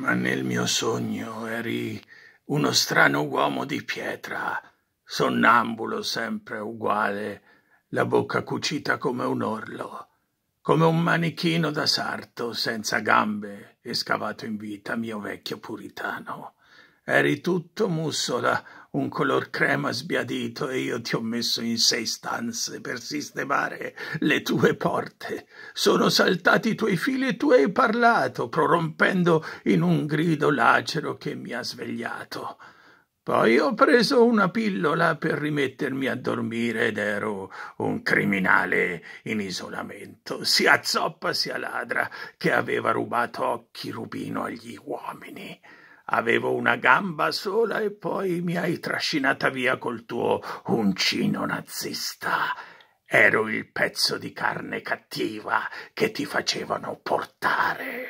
ma nel mio sogno eri uno strano uomo di pietra, sonnambulo sempre uguale, la bocca cucita come un orlo, come un manichino da sarto, senza gambe e scavato in vita, mio vecchio puritano. Eri tutto mussola, un color crema sbiadito e io ti ho messo in sei stanze per sistemare le tue porte. Sono saltati i tuoi fili e tu hai parlato, prorompendo in un grido lacero che mi ha svegliato. Poi ho preso una pillola per rimettermi a dormire ed ero un criminale in isolamento, sia zoppa sia ladra, che aveva rubato occhi rubino agli uomini. Avevo una gamba sola e poi mi hai trascinata via col tuo uncino nazista. Ero il pezzo di carne cattiva che ti facevano portare.